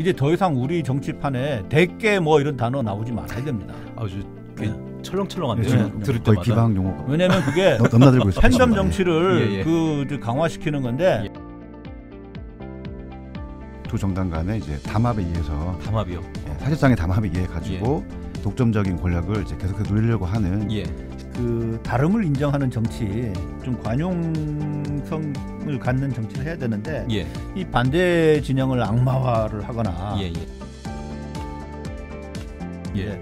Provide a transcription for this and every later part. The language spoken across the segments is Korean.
이제 더 이상 우리 정치판에 대깨 뭐 이런 단어 나오지 말아야 됩니다. 아주 네. 철렁철렁한데 네. 네, 들을 때마방 용어가 왜냐하면 그게 팬덤 예, 예. 정치를 예, 예. 그 강화시키는 건데 예. 두 정당 간의 이제 담합에 의해서 담합이요. 예, 사실상의 담합에 의해 가지고 독점적인 권력을 이제 계속해서 누리려고 하는 그 다름을 인정하는 정치, 좀 관용성을 갖는 정치를 해야 되는데 예. 이 반대 진영을 악마화를 하거나 예, 예. 예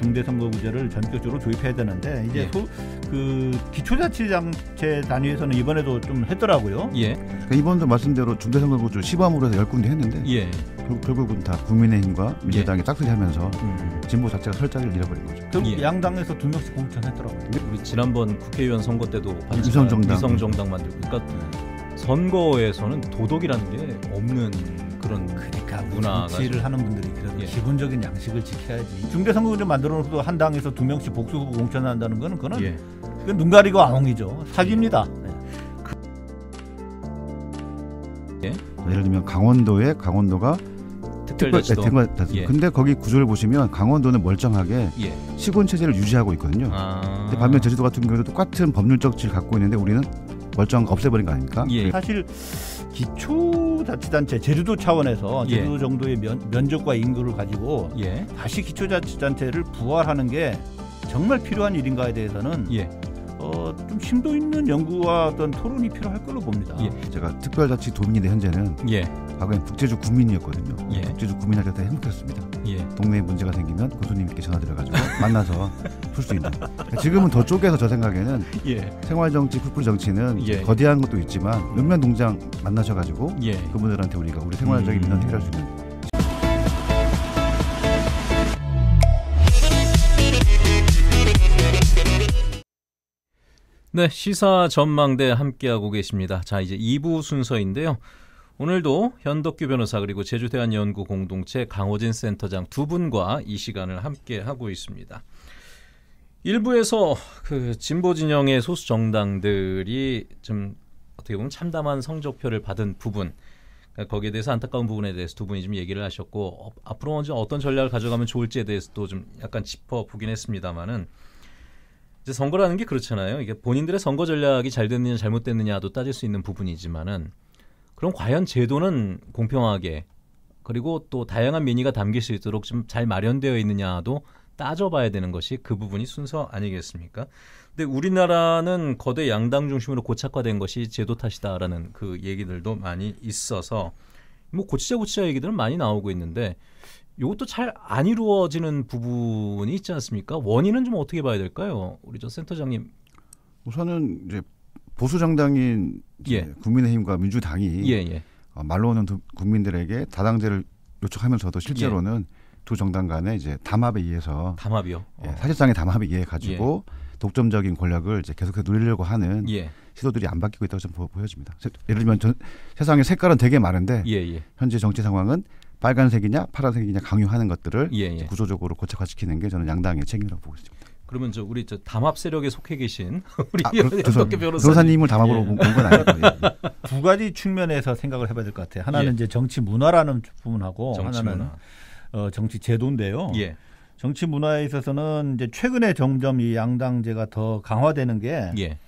중대선거구제를 전격적으로 도입해야 되는데 이제 예. 소, 그 기초자치단체 단위에서는 이번에도 좀 했더라고요. 예. 그러니까 이번도 말씀대로 중대선거구조 시범으로 해서 열 군데 했는데 예. 결국, 결국은 다 국민의힘과 민주당이 딱수리하면서 예. 음, 음, 음. 진보 자체가 설자를 잃어버린 거죠. 결국 예. 양당에서 두 명씩 공천했더라고요. 우리 지난번 국회의원 선거 때도 위성정당 위성정당 만들고 그러니까 음. 선거에서는 도덕이라는 게 없는. 분들 그러니까 문화가 정를 예. 하는 분들이 그래도 예. 기본적인 양식을 지켜야지 중대 선거구제 만들어놓고도 한 당에서 두 명씩 복수 후보 공천한다는 거는 그는 예. 그건 눈 가리고 아웅이죠 사기입니다. 예. 그 예? 뭐 예를 들면 강원도에 강원도가 특별 대통령 예. 근데 거기 구조를 보시면 강원도는 멀쩡하게 예. 시군 체제를 유지하고 있거든요. 아. 근데 반면 제주도 같은 경우도 똑같은 법률적 지를 갖고 있는데 우리는 멀쩡 없애버린 거 아닙니까? 예. 사실 기초자치단체 제주도 차원에서 예. 제주도 예. 정도의 면, 적과 인구를 가지고 예. 다시 기초자치단체를 부활하는 게 정말 필요한 일인가에 대해서는 예. 어, 좀 심도 있는 연구와 어떤 토론이 필요할 걸로 봅니다. 예. 제가 특별자치 도민인데 현재는 예. 과거엔 국제주 국민이었거든요 예. 국제주 국민한할때 행복했습니다. 예. 동네에 문제가 생기면 교수님께 전화 드려가지고 만나서 풀 수 있는. 그러니까 지금은 더 쪼개서 저 생각에는 예. 생활정치, 풋풀 정치는 예. 거대한 것도 있지만 음. 면 동장 만나셔가지고 그분들한테 우리가 우리 생활적인 민원 음. 해결할 수 있는 네, 시사 전망대 함께하고 계십니다. 자, 이제 2부 순서인데요. 오늘도 현덕규 변호사 그리고 제주대한연구 공동체 강호진 센터장 두 분과 이 시간을 함께하고 있습니다. 1부에서그 진보 진영의 소수 정당들이 좀 어떻게 보면 참담한 성적표를 받은 부분 그러니까 거기에 대해서 안타까운 부분에 대해서 두 분이 좀 얘기를 하셨고 어, 앞으로 어떤 전략을 가져가면 좋을지에 대해서도 좀 약간 짚어보긴 했습니다만은 이제 선거라는 게 그렇잖아요. 이게 본인들의 선거 전략이 잘 됐느냐 잘못됐느냐도 따질 수 있는 부분이지만은 그럼 과연 제도는 공평하게 그리고 또 다양한 민의가 담길 수 있도록 좀 잘 마련되어 있느냐도 따져봐야 되는 것이 그 부분이 순서 아니겠습니까? 근데 우리나라는 거대 양당 중심으로 고착화된 것이 제도 탓이다라는 그 얘기들도 많이 있어서 뭐 고치자 고치자 얘기들은 많이 나오고 있는데 이것도 잘 안 이루어지는 부분이 있지 않습니까? 원인은 좀 어떻게 봐야 될까요? 우리 저 센터장님. 우선은 이제 보수 정당인 예. 국민의힘과 민주당이 예, 예. 어, 말로는 국민들에게 다당제를 요청하면서도 실제로는 두 정당 간에 이제 담합에 의해서 담합이요. 어. 사실상의 담합에 의해 가지고 예. 독점적인 권력을 이제 계속해서 누리려고 하는 예. 시도들이 안 바뀌고 있다고 좀 보여집니다. 예를 들면 전, 세상에 색깔은 되게 많은데 현재 정치 상황은 빨간색이냐 파란색이냐 강요하는 것들을 예, 예. 구조적으로 고착화시키는 게 저는 양당의 책임이라고 보고 있습니다. 그러면 저 우리 저 담합 세력에 속해 계신 우리 아, 그, 어떻게 변호사님. 을 담합으로 예. 본건 아니고요. 예, 예. 두 가지 측면에서 생각을 해봐야 될 것 같아요. 하나는 예. 이제 정치 문화라는 부분하고 정치 하나는 문화. 어, 정치 제도인데요. 예. 정치 문화에 있어서는 이제 최근에 점점 이 양당제가 더 강화되는 게 예.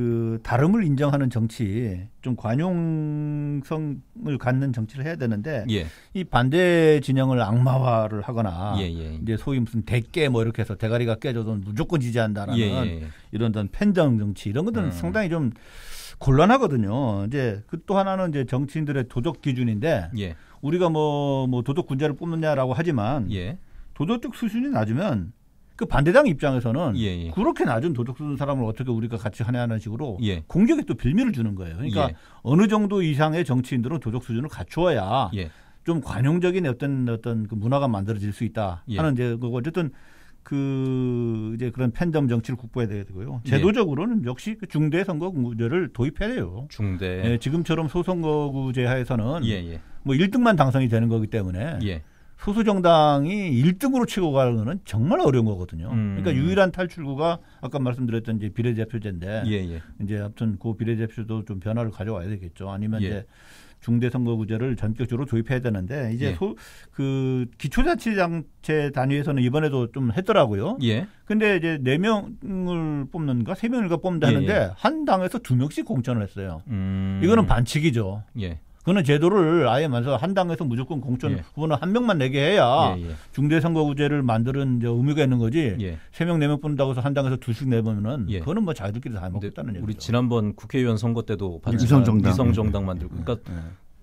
그 다름을 인정하는 정치, 좀 관용성을 갖는 정치를 해야 되는데 예. 이 반대 진영을 악마화를 하거나 예, 예. 이제 소위 무슨 대깨 뭐 이렇게 해서 대가리가 깨져도 무조건 지지한다라는 예, 예. 이런 전팬정 정치 이런 것들은 음. 상당히 좀 곤란하거든요. 이제 그또 하나는 이제 정치인들의 도덕 기준인데 예. 우리가 뭐뭐 뭐 도덕 군자를 뽑느냐라고 하지만 도덕적 수준이 낮으면 그 반대당 입장에서는 예, 예. 그렇게 낮은 도덕 수준 사람을 어떻게 우리가 같이 하냐는 하 식으로 예. 공격에 또 빌미를 주는 거예요. 그러니까 예. 어느 정도 이상의 정치인들은 도덕 수준을 갖추어야 예. 좀 관용적인 어떤 어떤 그 문화가 만들어질 수 있다 예. 하는 이제 그 어쨌든 그 이제 그런 팬덤 정치를 국보해야 되고요. 제도적으로는 역시 그 중대 선거구제를 도입해야 돼요. 중대. 예, 지금처럼 소선거구제 하에서는 뭐 1등만 당선이 되는 거기 때문에 소수 정당이 1등으로 치고 가는 거는 정말 어려운 거거든요. 음. 그러니까 유일한 탈출구가 아까 말씀드렸던 이제 비례대표제인데 예, 예. 이제 아무튼 그 비례대표제도 좀 변화를 가져와야 되겠죠. 아니면 예. 이제 중대선거구제를 전격적으로 도입해야 되는데 이제 예. 소, 그 기초자치단체 단위에서는 이번에도 좀 했더라고요. 예. 근데 이제 네 명을 뽑는가 세명을 뽑는다는데 예, 예. 한 당에서 두 명씩 공천을 했어요. 음. 이거는 반칙이죠. 예. 그는 거 제도를 아예 만서 한 당에서 무조건 공천 예. 후보는 한 명만 내게 해야 예, 예. 중대선거구제를 만드는 이제 의미가 있는 거지 예. 세명 네명 뽑는다고 해서 한 당에서 두씩 내보면은 예. 그거는 뭐 자기들끼리 다 먹겠다는 얘기죠. 우리 지난번 국회의원 선거 때도 반지성정당 만들고 그러니까 예.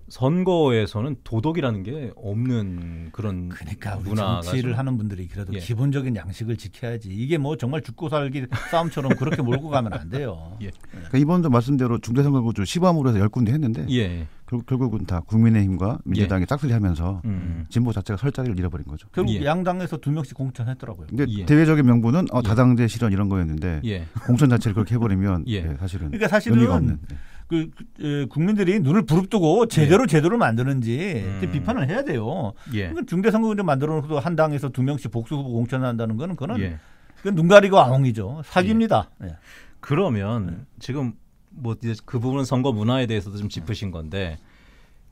선거에서는 도덕이라는 게 없는 그런 그러니까 우리 문화가 정치를 하는 분들이 그래도 예. 기본적인 양식을 지켜야지 이게 뭐 정말 죽고 살기 싸움처럼 그렇게 몰고 가면 안 돼요. 예. 예. 그러니까 이번도 말씀대로 중대선거구조 시범으로 해서 열 군데 했는데 예. 결, 결국은 다 국민의힘과 민주당이 예. 짝수리하면서 음. 진보 자체가 설 자리를 잃어버린 거죠. 결국 예. 양당에서 두 명씩 공천했더라고요. 근데 대외적인 명분은 어, 다당제 실현 이런 거였는데 공천 자체를 그렇게 해버리면 네, 사실은 그러니까 사실은 의미가 없는. 그, 그 국민들이 눈을 부릅뜨고 제대로 예. 제도를 만드는지 음. 비판을 해야 돼요. 예. 그러니까 중대 선거구제 만들어놓고 도한 당에서 두 명씩 복수 후보 공천한다는 거는 그는 예. 눈 가리고 아웅이죠. 사기입니다. 예. 예. 그러면 예. 지금 뭐 이제 그 부분 은 선거 문화에 대해서도 좀 짚으신 건데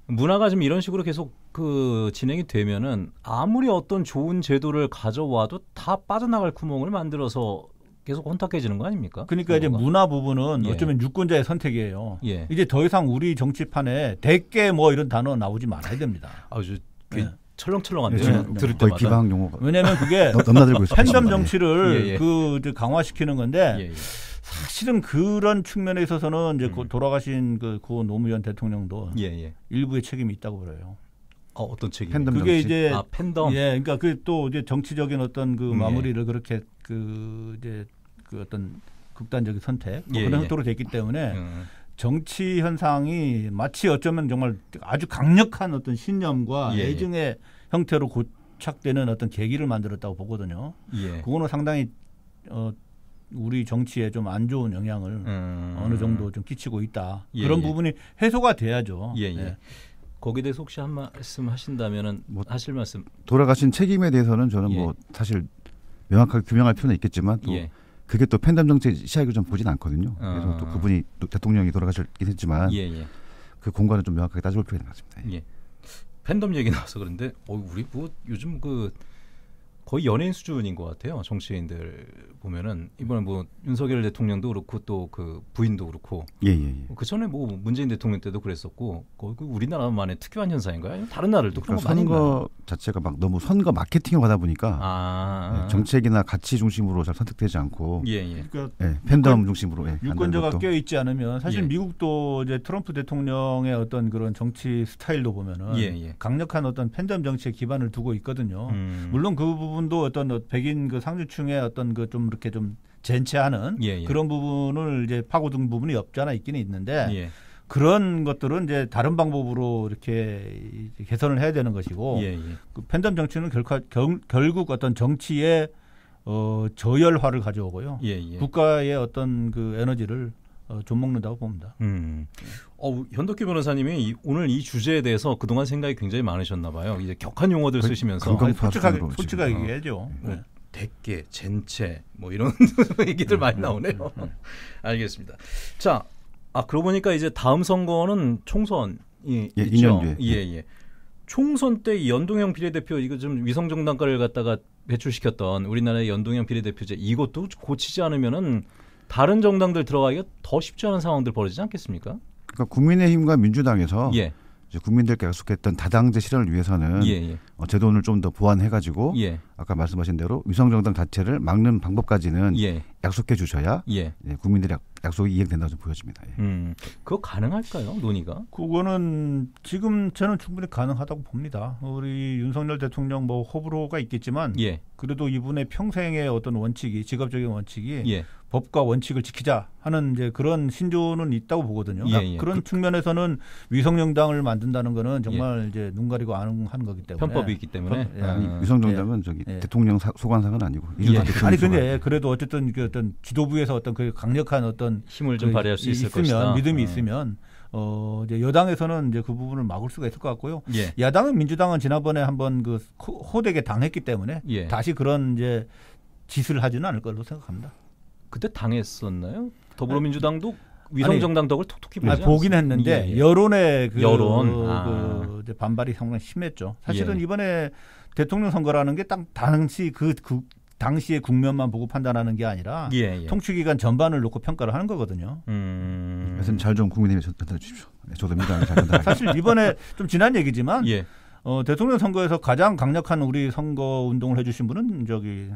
문화가 좀 이런 식으로 계속 그 진행이 되면은 아무리 어떤 좋은 제도를 가져와도 다 빠져나갈 구멍을 만들어서 계속 혼탁해지는 거 아닙니까? 그러니까 뭔가. 이제 문화 부분은 예. 어쩌면 유권자의 선택이에요. 예. 이제 더 이상 우리 정치판에 대깨 뭐 이런 단어 나오지 말아야 됩니다. 아주 그 네. 철렁철렁한데 네, 네. 들을 때마다 비방 용어가 왜냐하면 그게 넘나들고 팬덤 정치를 예, 예. 그 강화시키는 건데 예, 예, 사실은 그런 측면에 있어서는 이제 음. 돌아가신 그, 고 노무현 대통령도 예, 일부의 책임이 있다고 그래요. 어, 어떤 책임? 팬덤 그게 정치? 이제 아, 팬덤. 예, 그러니까 그또 이제 정치적인 어떤 그 음, 마무리를 그렇게 그 이제 그 어떤 극단적인 선택 뭐 예, 그런 예. 형태로 됐기 때문에 음. 정치 현상이 마치 어쩌면 정말 아주 강력한 어떤 신념과 예, 예. 애증의 형태로 고착되는 어떤 계기를 만들었다고 보거든요. 예. 그거는 상당히 어, 우리 정치에 좀 안 좋은 영향을 음. 어느 정도 좀 끼치고 있다. 예, 그런 부분이 해소가 돼야죠. 예, 예. 거기에 대해서 혹시 한 말씀 하신다면은 뭐 하실 말씀 돌아가신 책임에 대해서는 저는 뭐 사실 명확하게 규명할 필요는 있겠지만 또 그게 또 팬덤 정책 시야익을 좀 보진 않거든요. 아. 그래서 어. 또 그분이 또 대통령이 돌아가셨긴 했지만 예, 예. 그 공간을 좀 명확하게 따져볼 필요가 있는 것 같습니다. 예. 예. 팬덤 얘기 나와서 그런데 어, 우리 뭐 요즘 그 거의 연예인 수준인 것 같아요. 정치인들 보면은 이번에 뭐 윤석열 대통령도 그렇고 또 그 부인도 그렇고. 예, 예, 예. 그 전에 뭐 문재인 대통령 때도 그랬었고 거 그 우리나라만의 특유한 현상인가요? 다른 나라들도 그러니까 그런 거 선거 자체가 막 너무 선거 마케팅을 하다 보니까 아~ 예, 정책이나 가치 중심으로 잘 선택되지 않고 예, 예. 그러니까 예, 팬덤 유권, 중심으로 예, 유권자가 껴 있지 않으면 사실 예. 미국도 이제 트럼프 대통령의 어떤 그런 정치 스타일도 보면은 예, 예. 강력한 어떤 팬덤 정치에 기반을 두고 있거든요. 음. 물론 그 부분 부분도 어떤 어, 백인 그 상류층의 어떤 그 좀 이렇게 좀 젠체하는 예, 예. 그런 부분을 이제 파고든 부분이 없지 않아 있기는 있는데 예. 그런 것들은 이제 다른 방법으로 이렇게 개선을 해야 되는 것이고 예, 예. 그 팬덤 정치는 결과, 결, 결국 어떤 정치의 어, 저열화를 가져오고요. 예, 국가의 어떤 그 에너지를 어, 좀 먹는다고 봅니다. 음. 어, 현덕기 변호사님이 이, 오늘 이 주제에 대해서 그동안 생각이 굉장히 많으셨나 봐요. 이제 격한 용어들 그, 쓰시면서 아니, 솔직하게 솔직하게 어. 얘기해죠. 뭐 네. 대깨, 젠체 뭐 이런 얘기들 음, 많이 음, 나오네요. 음, 알겠습니다. 자, 아 그러고 보니까 이제 다음 선거는 총선 예, 있죠. 예, 예. 총선 때 연동형 비례대표 이거 좀위성정당과를 갖다가 배출시켰던 우리나라의 연동형 비례대표제 이것도 고치지 않으면은 다른 정당들 들어가기가 더 쉽지 않은 상황들 벌어지지 않겠습니까? 그러니까 국민의힘과 민주당에서 예. 국민들께 약속했던 다당제 실현을 위해서는 예, 예. 어, 제도를 좀 더 보완해가지고 예. 아까 말씀하신 대로 위성정당 자체를 막는 방법까지는 예. 약속해 주셔야 예. 국민들의 약속이 이행된다고 보여집니다. 예. 음, 그거 가능할까요, 논의가? 그거는 지금 저는 충분히 가능하다고 봅니다. 우리 윤석열 대통령 뭐 호불호가 있겠지만 예. 그래도 이분의 평생의 어떤 원칙이 직업적인 원칙이 예. 법과 원칙을 지키자 하는 이제 그런 신조는 있다고 보거든요. 그러 예, 그런 그, 측면에서는 위성정당을 만든다는 거는 정말 이제 눈 가리고 아는 한 거기 때문에 편법이 있기 때문에 편, 아. 위성정당은 저기 예. 대통령 사, 소관상은 아니고 예. 아니 근데 그래도 어쨌든 그 어떤 지도부에서 어떤 그 강력한 어떤 힘을 좀그 발휘할 수 있을 있으면, 것이다. 믿음이 어. 있으면 어 이제 여당에서는 이제 그 부분을 막을 수가 있을 것 같고요. 예. 야당은 민주당은 지난번에 한번 그 호되게 당했기 때문에 예. 다시 그런 이제 짓을 하지는 않을 걸로 생각합니다. 그때 당했었나요? 더불어민주당도 아니, 위성정당 덕을 톡톡히 보지 보긴 했는데 예, 예, 여론의 그, 여론. 그, 아. 그 반발이 상당히 심했죠. 사실은 예. 이번에 대통령 선거라는 게 딱 당시 그, 그 당시의 국면만 보고 판단하는 게 아니라 예, 예. 통치 기간 전반을 놓고 평가를 하는 거거든요. 음... 말씀 잘좀국민의힘 전달해 주십시오. 네, 저도 민주당 사실 이번에 좀 지난 얘기지만 예. 어, 대통령 선거에서 가장 강력한 우리 선거 운동을 해주신 분은 저기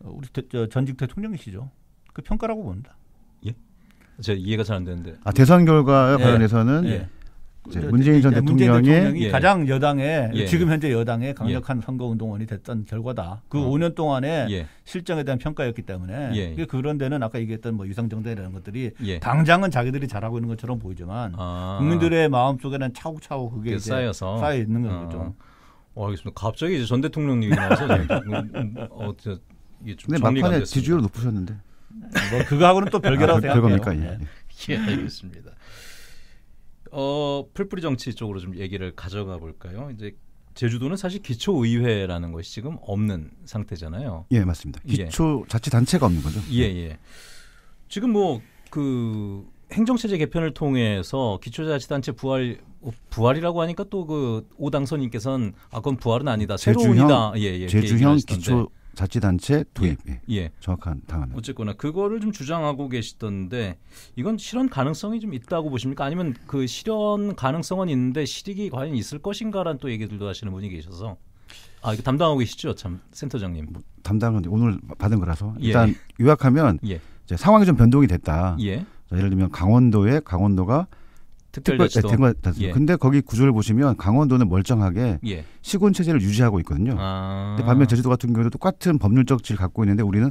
어, 우리 대, 저, 전직 대통령이시죠. 그 평가라고 봅니다. 예? 제 이해가 잘 안 되는데. 아 대선 결과 네. 관련해서는. 네. 문재인 전 네, 대통령이, 대통령이 예. 가장 여당의 예. 지금 현재 여당의 강력한 예. 선거 운동원이 됐던 결과다. 그 어. 5년 동안의 예. 실정에 대한 평가였기 때문에 예. 그런 데는 아까 얘기했던 뭐 유상정대라는 것들이 예. 당장은 자기들이 잘하고 있는 것처럼 보이지만 아. 국민들의 마음 속에는 차곡차곡 그게 쌓여서 쌓여 있는 거죠. 어. 알겠습니다. 갑자기 이제 전 대통령 얘기 나와서 음, 음, 어, 저, 이게 좀 막판에 지지율 높으셨는데. 뭐 그거하고는 또 아, 별개라고 아, 생각해요. 별 예. 예, 알겠습니다. 어, 풀뿌리 정치 쪽으로 좀 얘기를 가져가 볼까요? 이제 제주도는 사실 기초 의회라는 것이 지금 없는 상태잖아요. 예, 맞습니다. 예. 기초 예. 자치 단체가 없는 거죠. 예, 예. 지금 뭐 그 행정체제 개편을 통해서 기초자치단체 부활 부활이라고 하니까 또 그 오당선님께서는 아 그건 부활은 아니다 새로운이다 예, 예, 제주형 기초 자치단체 도입. 예. 예. 예. 정확한 당하는. 어쨌거나 그거를 좀 주장하고 계시던데 이건 실현 가능성이 좀 있다고 보십니까? 아니면 그 실현 가능성은 있는데 실익이 과연 있을 것인가라는 또 얘기들도 하시는 분이 계셔서 아 이거 담당하고 계시죠, 참 센터장님. 뭐, 담당은 오늘 받은 거라서 예. 일단 예. 요약하면 예. 이제 상황이 좀 변동이 됐다. 예. 예를 들면 강원도에 강원도가 특별자치도. 특별, 네, 예. 근데 거기 구조를 보시면 강원도는 멀쩡하게 예. 시군 체제를 유지하고 있거든요. 아. 근데 반면 제주도 같은 경우도 똑같은 법률적 질 갖고 있는데 우리는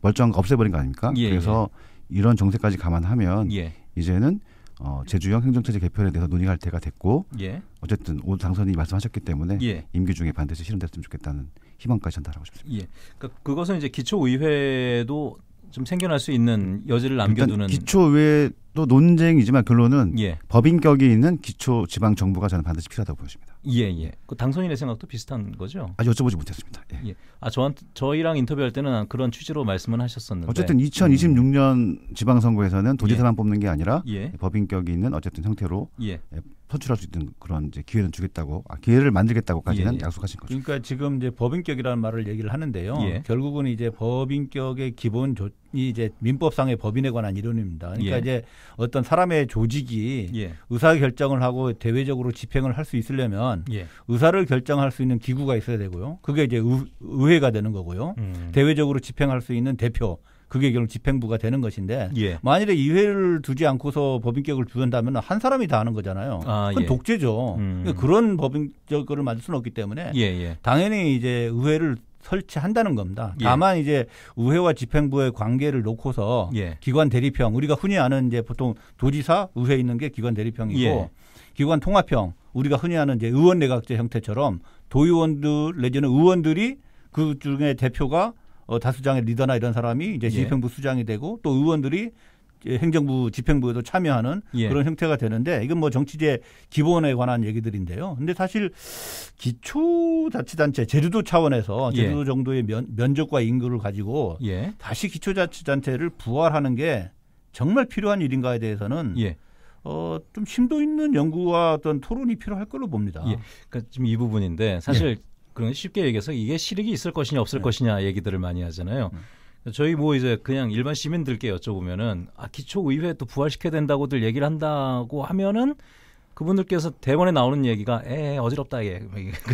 멀쩡한 거 없애버린 거 아닙니까? 예, 그래서 예. 이런 정세까지 감안하면 예. 이제는 어, 제주형 행정체제 개편에 대해서 논의할 때가 됐고 예. 어쨌든 오 당선인이 말씀하셨기 때문에 임기 중에 반드시 실현됐으면 좋겠다는 희망까지 전달하고 싶습니다. 예. 그러니까 그것은 이제 기초의회도 좀 생겨날 수 있는 여지를 남겨두는 기초의회 또 논쟁이지만 결론은 예. 법인격이 있는 기초 지방 정부가 저는 반드시 필요하다고 보십니다. 예, 예. 그 당선인의 생각도 비슷한 거죠? 아 여쭤보지 못했습니다. 예. 예. 아, 저한 저희랑 인터뷰할 때는 그런 취지로 말씀은 하셨었는데 어쨌든 2026년 지방 선거에서는 도지사만 예. 뽑는 게 아니라 예. 법인격이 있는 어쨌든 형태로 예. 선출할 수 있는 그런 이제 기회는 주겠다고 아, 기회를 만들겠다고까지는 예, 예. 약속하신 거죠. 그러니까 지금 이제 법인격이라는 말을 얘기를 하는데요. 예. 결국은 이제 법인격의 기본 조, 이제 민법상의 법인에 관한 이론입니다. 그러니까 예. 이제 어떤 사람의 조직이 예. 의사 결정을 하고 대외적으로 집행을 할 수 있으려면 예. 의사를 결정할 수 있는 기구가 있어야 되고요. 그게 이제 의, 회가 되는 거고요. 음. 대외적으로 집행할 수 있는 대표 그게 결국 집행부가 되는 것인데 예. 만일에 이회를 두지 않고서 법인격을 주한다면 한 사람이 다 하는 거잖아요. 아, 그건 예. 독재죠. 음. 그러니까 그런 법인적 을를 만들 수는 없기 때문에 예예. 예. 당연히 이제 의회를 설치한다는 겁니다. 예. 다만 이제 의회와 집행부의 관계를 놓고서 예. 기관 대리형 우리가 흔히 아는 이제 보통 도지사 의회 있는 게 기관 대리형이고 예. 기관 통합형 우리가 흔히 아는 이제 의원 내각제 형태처럼 도의원들 내지는 의원들이 그 중에 대표가 어, 다수장의 리더나 이런 사람이 이제 집행부 예. 수장이 되고 또 의원들이 행정부 집행부에도 참여하는 예. 그런 형태가 되는데 이건 뭐 정치제 기본에 관한 얘기들인데요. 근데 사실 기초자치단체 제주도 차원에서 예. 제주도 예. 정도의 면, 면적과 인구를 가지고 예. 다시 기초자치단체를 부활하는 게 정말 필요한 일인가에 대해서는 예. 어, 좀 심도 있는 연구와 어떤 토론이 필요할 걸로 봅니다. 예. 그러니까 지금 이 부분인데 사실 예. 그런 쉽게 얘기해서 이게 실익이 있을 것이냐 없을 네. 것이냐 얘기들을 많이 하잖아요. 네. 저희 뭐 이제 그냥 일반 시민들께 여쭤보면은 아 기초 의회 또 부활시켜야 된다고들 얘기를 한다고 하면은 그분들께서 대번에 나오는 얘기가 에 어지럽다 그 예,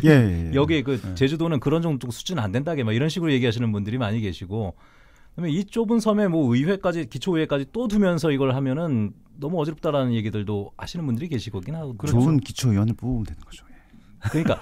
예, 예, 예. 여기 그 네. 제주도는 그런 정도 수준 안 된다게 막 이런 식으로 얘기하시는 분들이 많이 계시고 그다음에 이 좁은 섬에 뭐 의회까지 기초 의회까지 또 두면서 이걸 하면은 너무 어지럽다라는 얘기들도 하시는 분들이 계시거긴 하고 좋 그렇죠. 기초 의원을 뽑으면 되는 거죠. 예. 그러니까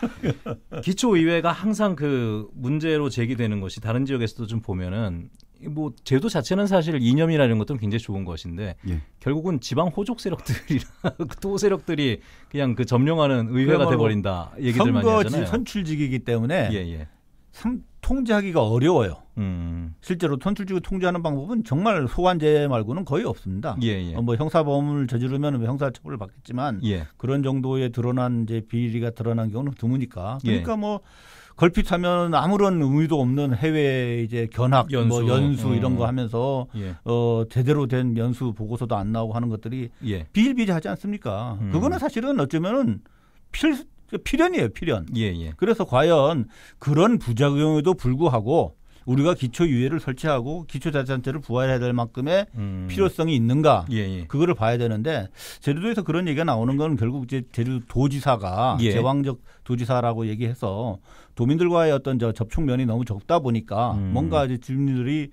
기초의회가 항상 그 문제로 제기되는 것이 다른 지역에서도 좀 보면은 뭐 제도 자체는 사실 이념이라는 것도 굉장히 좋은 것인데 예. 결국은 지방 호족 세력들이나 랑또 세력들이 그냥 그 점령하는 의회가 돼 버린다 얘기들 많이 하잖아요. 선출직이기 때문에 예, 예. 상, 통제하기가 어려워요. 음. 실제로 선출직을 통제하는 방법은 정말 소관제 말고는 거의 없습니다. 예, 예. 어, 뭐 형사범을 저지르면 뭐 형사 처벌을 받겠지만 예. 그런 정도의 드러난 이제 비리가 드러난 경우는 드무니까 그러니까 예. 뭐 걸핏하면 아무런 의미도 없는 해외 이제 견학, 연수. 뭐 연수 이런 음. 거 하면서 예. 어 제대로 된 연수 보고서도 안 나오고 하는 것들이 예. 비일비재하지 않습니까? 음. 그거는 사실은 어쩌면은 필수 필연이에요, 필연. 예, 예. 그래서 과연 그런 부작용에도 불구하고 우리가 기초 유예를 설치하고 기초 자치단체를 부활해야 될 만큼의 음. 필요성이 있는가 예, 예. 그거를 봐야 되는데 제주도에서 그런 얘기가 나오는 건 결국 이제 제주도지사가 예. 제왕적 도지사라고 얘기해서 도민들과의 어떤 저 접촉면이 너무 적다 보니까 음. 뭔가 이제 주민들이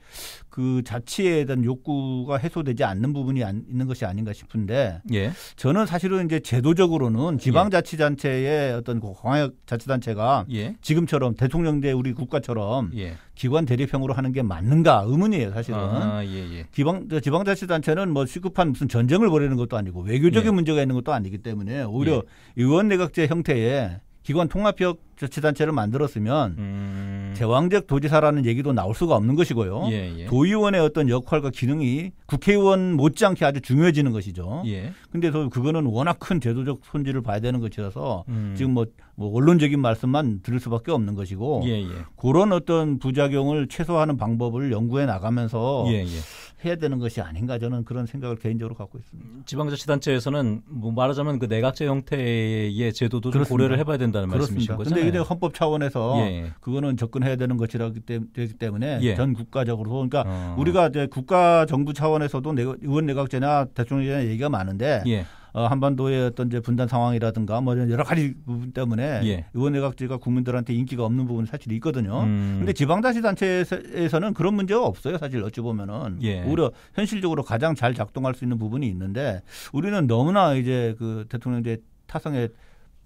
그 자치에 대한 욕구가 해소되지 않는 부분이 안, 있는 것이 아닌가 싶은데 예. 저는 사실은 이제 제도적으로는 지방자치단체의 예. 어떤 그 광역자치단체가 예. 지금처럼 대통령대 우리 국가처럼 예. 기관 대립형으로 하는 게 맞는가 의문이에요 사실은 아, 예, 예. 지방 지방자치단체는 뭐 시급한 무슨 전쟁을 벌이는 것도 아니고 외교적인 문제가 있는 것도 아니기 때문에 오히려 의원내각제 형태의 기관 통합형 자치단체를 만들었으면 음. 제왕적 도지사라는 얘기도 나올 수가 없는 것이고요. 예, 예. 도의원의 어떤 역할과 기능이 국회의원 못지않게 아주 중요해지는 것이죠. 예. 근데 또 그거는 워낙 큰 제도적 손질을 봐야 되는 것이라서 음. 지금 뭐뭐 원론적인 말씀만 들을 수밖에 없는 것이고 예, 예. 그런 어떤 부작용을 최소화하는 방법을 연구해 나가면서 예, 예, 해야 되는 것이 아닌가 저는 그런 생각을 개인적으로 갖고 있습니다. 지방자치단체에서는 뭐 말하자면 그 내각제 형태의 제도도 좀 고려를 해봐야 된다는 말씀이신 거죠. 그런데 이게 헌법 차원에서 예, 예. 그거는 접근해야 되는 것이라기 때문에 전 국가적으로 그러니까 어. 우리가 이제 국가 정부 차원에서도 내각, 의원 내각제나 대통령제나 얘기가 많은데. 어, 한반도의 어떤 이제 분단 상황이라든가 뭐 이런 여러 가지 부분 때문에 예. 의원 내각제가 국민들한테 인기가 없는 부분 사실 있거든요. 음. 근데 지방자치단체에서는 그런 문제가 없어요. 사실 어찌 보면은 예. 오히려 현실적으로 가장 잘 작동할 수 있는 부분이 있는데 우리는 너무나 이제 그 대통령제 타성에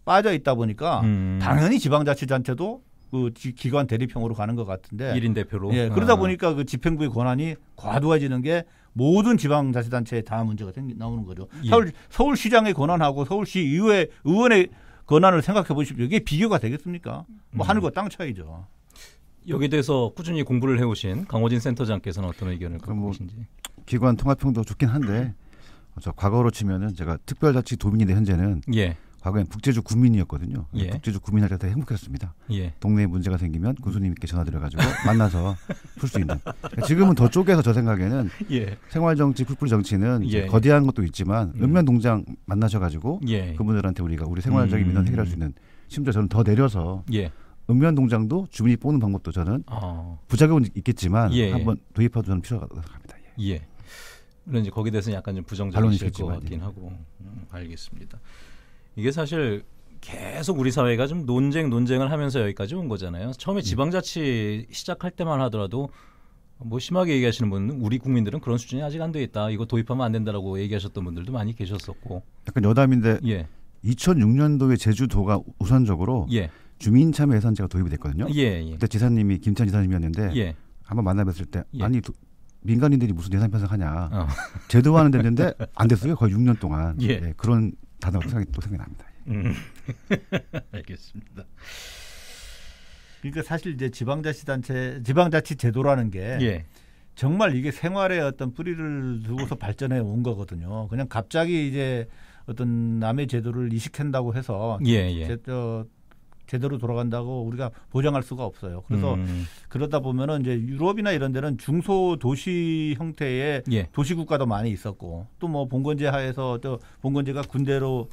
빠져 있다 보니까 음. 당연히 지방자치단체도 그 기관 대립형으로 가는 것 같은데 일인 대표로 예 그러다 아. 보니까 그 집행부의 권한이 과도해지는 게 모든 지방자치단체에 다 문제가 생기, 나오는 거죠. 예. 서울, 서울시장의 권한하고 서울시 의회, 의원의 권한을 생각해 보십시오. 이게 비교가 되겠습니까? 뭐 음. 하늘과 땅 차이죠. 여기 대해서 꾸준히 공부를 해오신 강호진 센터장께서는 어떤 의견을 갖고 뭐 계신지. 기관 통합형도 좋긴 한데 저 과거로 치면은 제가 특별자치 도민인데 현재는 예. 과거엔 국제주 국민이었거든요. 예. 국제주 국민 할때다 행복했습니다. 예. 동네에 문제가 생기면 군수님께 전화드려가지고 만나서 풀 수 있는. 그러니까 지금은 더 쪼개서 저 생각에는 예. 생활정치, 풀풀 정치는 예. 거대한 것도 있지만 음. 읍면동장 만나셔가지고 예. 그분들한테 우리가 우리 생활적인 음. 민원 음. 해결할 수 있는 심지어 저는 더 내려서 예. 읍면 동장도 주민이 뽑는 방법도 저는 어. 부작용은 있겠지만 예, 한번 도입하도 저는 필요하다고 합니다. 예. 예. 물론 이제 거기에 대해서는 약간 좀 부정적이실 것 같긴 하고 음, 알겠습니다. 이게 사실 계속 우리 사회가 좀 논쟁 논쟁을 하면서 여기까지 온 거잖아요. 처음에 음. 지방자치 시작할 때만 하더라도 뭐 심하게 얘기하시는 분은 우리 국민들은 그런 수준이 아직 안 돼 있다. 이거 도입하면 안 된다라고 얘기하셨던 분들도 많이 계셨었고. 약간 여담인데 예. 2006년도에 제주도가 우선적으로 예. 주민 참여 예산제가 도입이 됐거든요. 예, 예. 그때 지사님이 김찬 지사님이었는데 예. 한번 만나뵀을 때 예. 아니 도, 민간인들이 무슨 예산 편성하냐 어. 제도화는 됐는데 안 됐어요 거의 6년 동안 예. 예, 그런 단어가 생각이 또생각 납니다. 음. 알겠습니다. 그러니까 사실 이제 지방자치단체 지방자치제도라는 게 예. 정말 이게 생활의 어떤 뿌리를 두고서 발전해 온 거거든요. 그냥 갑자기 이제 어떤 남의 제도를 이식한다고 해서 예, 예. 제, 저, 제대로 돌아간다고 우리가 보장할 수가 없어요. 그래서 음. 그러다 보면은 이제 유럽이나 이런 데는 중소 도시 형태의 예. 도시 국가도 많이 있었고 또 뭐 봉건제 하에서 또 봉건제가 군대로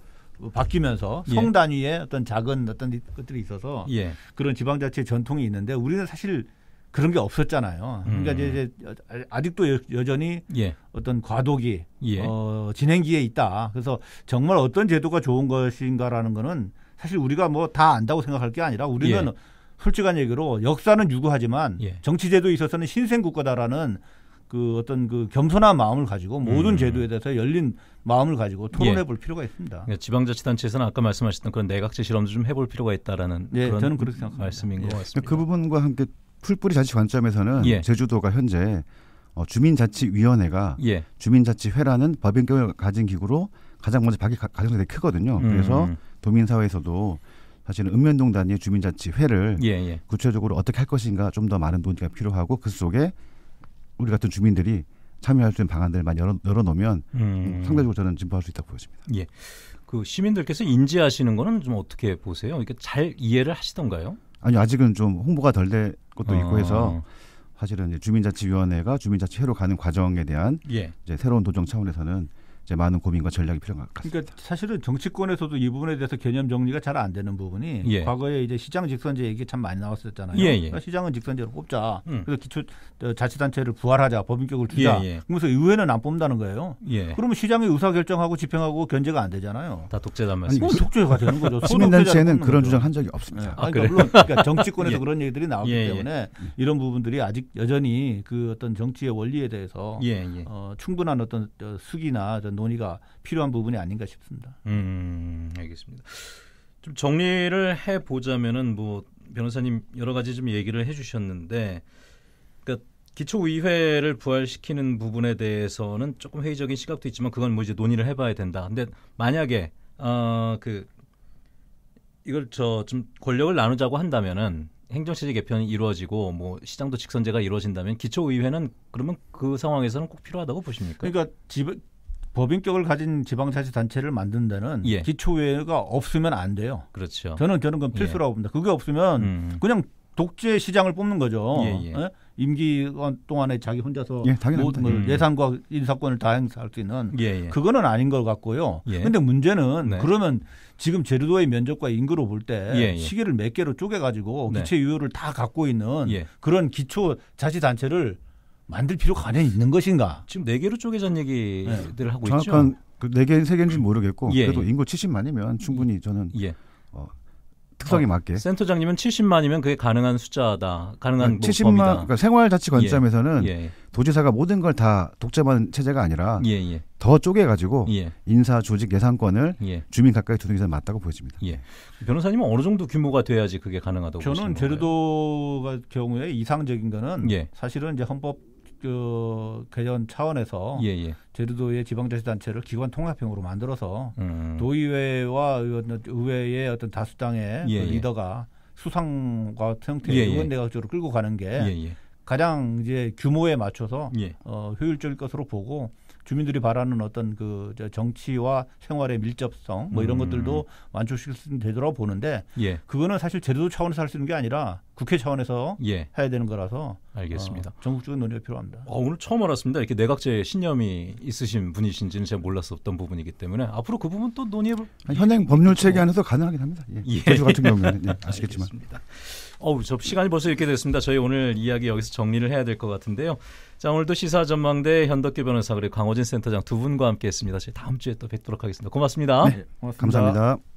바뀌면서 예. 성 단위의 어떤 작은 어떤 것들이 있어서 예. 그런 지방자치 의 전통이 있는데 우리는 사실 그런 게 없었잖아요. 그러니까 음. 이제, 아직도 여, 전히 예. 어떤 과도기, 예. 어, 진행기에 있다. 그래서 정말 어떤 제도가 좋은 것인가라는 거는 사실 우리가 뭐 다 안다고 생각할 게 아니라 우리는 예. 솔직한 얘기로 역사는 유구하지만 예. 정치 제도에 있어서는 신생 국가다라는 그 어떤 그 겸손한 마음을 가지고 모든 음. 제도에 대해서 열린 마음을 가지고 토론해 예. 볼 필요가 있습니다. 그러니까 지방자치단체에서는 아까 말씀하셨던 그런 내각제 실험도 좀 해볼 필요가 있다라는 예, 그런 저는 그렇게 생각합니다. 말씀인 예. 것 같습니다. 그 부분과 함께 풀뿌리 자치 관점에서는 예. 제주도가 현재 어, 주민자치위원회가 예. 주민자치회라는 법인격을 가진 기구로 가장 먼저 밖에 가능이 되게 크거든요. 음. 그래서 도민사회에서도 사실은 읍면동단위 주민자치회를 예, 예. 구체적으로 어떻게 할 것인가 좀 더 많은 논의가 필요하고 그 속에 우리 같은 주민들이 참여할 수 있는 방안들을 많이 열어, 열어놓으면 음. 상대적으로 저는 진보할 수 있다고 보여집니다. 예. 그 시민들께서 인지하시는 거는 좀 어떻게 보세요? 그러잘 이해를 하시던가요? 아니 아직은 좀 홍보가 덜될 것도 아. 있고 해서 사실은 주민자치위원회가 주민자치회로 가는 과정에 대한 예. 이제 새로운 도정 차원에서는 이제 많은 고민과 전략이 필요한 것 같습니다. 그러니까 사실은 정치권에서도 이 부분에 대해서 개념 정리가 잘 안 되는 부분이 예. 과거에 이제 시장 직선제 얘기 참 많이 나왔었잖아요. 예, 예. 그러니까 시장은 직선제로 뽑자. 음. 그래서 기초 자치단체를 부활하자, 법인격을 주자. 예, 예. 그러면서 의회는 안 뽑는다는 거예요. 예. 그러면 시장이 의사 결정하고 집행하고 견제가 안 되잖아요. 다 독재단 말씀. 독재가 되는 거죠. 시민단체는 그런 거죠. 주장 한 적이 없습니다. 아, 그러니까 그래. 물론 그러니까 정치권에서 그런 얘기들이 나왔기 때문에 이런 부분들이 아직 여전히 그 어떤 정치의 원리에 대해서 어, 충분한 어떤 숙이나 논의가 필요한 부분이 아닌가 싶습니다. 음, 알겠습니다. 좀 정리를 해 보자면은 뭐 변호사님 여러 가지 좀 얘기를 해주셨는데, 그러니까 기초의회를 부활시키는 부분에 대해서는 조금 회의적인 시각도 있지만 그건 뭐 이제 논의를 해봐야 된다. 근데 만약에 어그 이걸 저 좀 권력을 나누자고 한다면은 행정체제 개편이 이루어지고 뭐 시장도 직선제가 이루어진다면 기초의회는 그러면 그 상황에서는 꼭 필요하다고 보십니까? 그러니까 법인격을 가진 지방자치단체를 만든 데는 예. 기초회가 없으면 안 돼요. 그렇죠. 저는 저는 그건 필수라고 예. 봅니다. 그게 없으면 음. 그냥 독재 시장을 뽑는 거죠. 예, 예. 예? 임기 동안에 자기 혼자서 예, 모든 걸 음. 예산과 인사권을 다 행사할 수 있는 예, 예. 그거는 아닌 것 같고요. 그런데 예. 문제는 네. 그러면 지금 제주도의 면적과 인구로 볼 때 시기를 몇 개로 쪼개가지고 네. 기체 유효를 다 갖고 있는 그런 기초 자치단체를 만들 필요가 과연 있는 것인가? 지금 네 개로 쪼개잔 얘기들 네. 하고 정확한 있죠. 그 그네 개인 세 개인지 는 모르겠고 예, 그래도 예. 인구 70만이면 충분히 저는 예. 어, 특성에 어, 맞게 센터장님은 70만이면 그게 가능한 숫자다. 가능한 70만 범위다. 그러니까 생활자치 관점에서는 예, 예. 도지사가 모든 걸 다 독점한 체제가 아니라 더 쪼개 가지고 인사 조직 예산권을 주민 가까이 두는 게 맞다고 보여집니다. 변호사님은 어느 정도 규모가 돼야지 그게 가능하다고 저는 제주도가 경우에 이상적인 거는 사실은 이제 헌법 그개헌 차원에서 예, 예. 제주도의 지방자치단체를 기관 통합형으로 만들어서 음. 도의회와 의회의 어떤 다수당의 예, 그 예. 리더가 수상 같은 형태의 예, 예. 의원 내각제로 끌고 가는 게 가장 이제 규모에 맞춰서 어, 효율적일 것으로 보고 주민들이 바라는 어떤 그 정치와 생활의 밀접성 뭐 이런 음. 것들도 만족시킬 수 있는 되더라고 보는데 예. 그거는 사실 제도 차원에서 할 수 있는 게 아니라 국회 차원에서 예. 해야 되는 거라서 알겠습니다. 어, 전국적인 논의가 필요합니다. 어, 오늘 처음 알았습니다. 이렇게 내각제 신념이 있으신 분이신지는 제가 몰랐었던 부분이기 때문에 앞으로 그 부분 또 논의해 볼 현행 법률 어. 체계 안에서 가능하긴 합니다. 예. 예. 제주 같은 경우는 예, 아시겠지만. 알겠습니다. 어우, 저 시간이 벌써 이렇게 됐습니다. 저희 오늘 이야기 여기서 정리를 해야 될 것 같은데요. 자, 오늘도 시사전망대 현덕기 변호사 그리고 강호진 센터장 두 분과 함께했습니다. 저희 다음 주에 또 뵙도록 하겠습니다. 고맙습니다. 네, 고맙습니다. 감사합니다.